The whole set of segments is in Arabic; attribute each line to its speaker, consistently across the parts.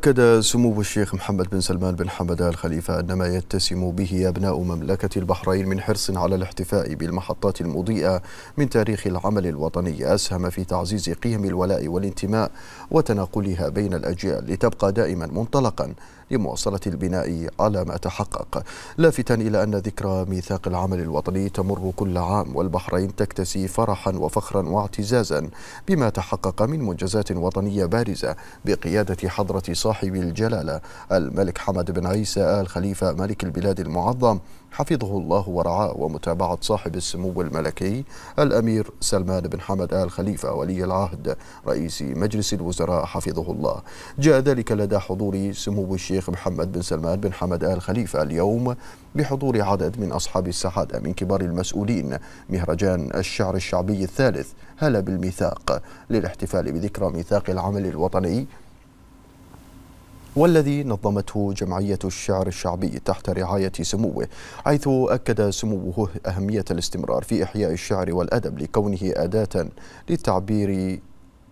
Speaker 1: أكد سمو الشيخ محمد بن سلمان بن حمد آل خليفة أن ما يتسم به أبناء مملكة البحرين من حرص على الاحتفاء بالمحطات المضيئة من تاريخ العمل الوطني أسهم في تعزيز قيم الولاء والانتماء وتناقلها بين الأجيال لتبقى دائما منطلقا لمواصلة البناء على ما تحقق لافتا إلى أن ذكرى ميثاق العمل الوطني تمر كل عام والبحرين تكتسي فرحا وفخرا واعتزازا بما تحقق من منجزات وطنية بارزة بقيادة حضرة صاحب صاحب الجلالة الملك حمد بن عيسى آل خليفة ملك البلاد المعظم حفظه الله ورعاه ومتابعة صاحب السمو الملكي الأمير سلمان بن حمد آل خليفة ولي العهد رئيس مجلس الوزراء حفظه الله جاء ذلك لدى حضور سمو الشيخ محمد بن سلمان بن حمد آل خليفة اليوم بحضور عدد من أصحاب السعادة من كبار المسؤولين مهرجان الشعر الشعبي الثالث هلا بالميثاق للاحتفال بذكرى ميثاق العمل الوطني والذي نظمته جمعية الشعر الشعبي تحت رعاية سموه حيث أكد سموه أهمية الاستمرار في إحياء الشعر والأدب لكونه أداة للتعبير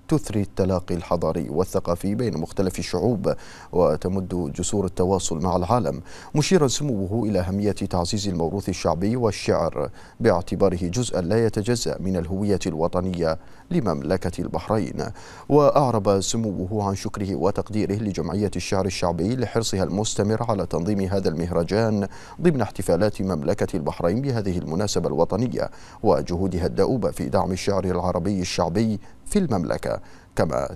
Speaker 1: تثري التلاقي الحضاري والثقافي بين مختلف الشعوب وتمد جسور التواصل مع العالم مشيرا سموه إلى أهمية تعزيز الموروث الشعبي والشعر باعتباره جزءا لا يتجزأ من الهوية الوطنية لمملكة البحرين وأعرب سموه عن شكره وتقديره لجمعية الشعر الشعبي لحرصها المستمر على تنظيم هذا المهرجان ضمن احتفالات مملكة البحرين بهذه المناسبة الوطنية وجهودها الدؤوبة في دعم الشعر العربي الشعبي في المملكة كما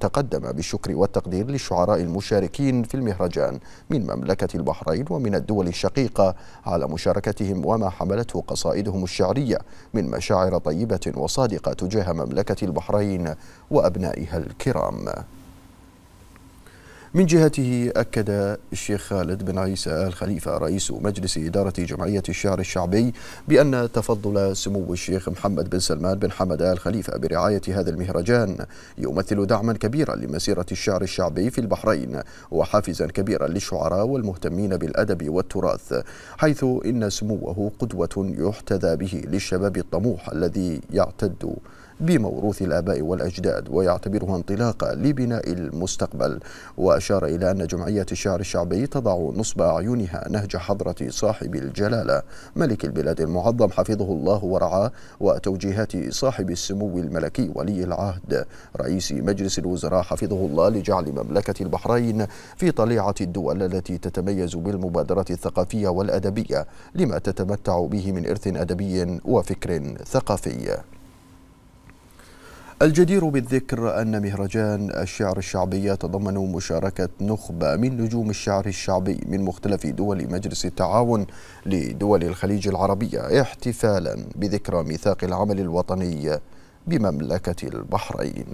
Speaker 1: تقدم بالشكر والتقدير للشعراء المشاركين في المهرجان من مملكة البحرين ومن الدول الشقيقة على مشاركتهم وما حملته قصائدهم الشعرية من مشاعر طيبة وصادقة تجاه مملكة البحرين وأبنائها الكرام من جهته أكد الشيخ خالد بن عيسى آل خليفة رئيس مجلس إدارة جمعية الشعر الشعبي بأن تفضل سمو الشيخ محمد بن سلمان بن حمد آل خليفة برعاية هذا المهرجان يمثل دعما كبيرا لمسيرة الشعر الشعبي في البحرين وحافزا كبيرا للشعراء والمهتمين بالأدب والتراث حيث إن سموه قدوة يحتذى به للشباب الطموح الذي يعتد بموروث الآباء والأجداد ويعتبرها انطلاقة لبناء المستقبل وأشار إلى أن جمعية الشعر الشعبي تضع نصب أعينها نهج حضرة صاحب الجلالة ملك البلاد المعظم حفظه الله ورعاه وتوجيهات صاحب السمو الملكي ولي العهد رئيس مجلس الوزراء حفظه الله لجعل مملكة البحرين في طليعة الدول التي تتميز بالمبادرة الثقافية والأدبية لما تتمتع به من إرث أدبي وفكر ثقافي الجدير بالذكر أن مهرجان الشعر الشعبي يتضمن مشاركة نخبة من نجوم الشعر الشعبي من مختلف دول مجلس التعاون لدول الخليج العربية احتفالا بذكرى ميثاق العمل الوطني بمملكة البحرين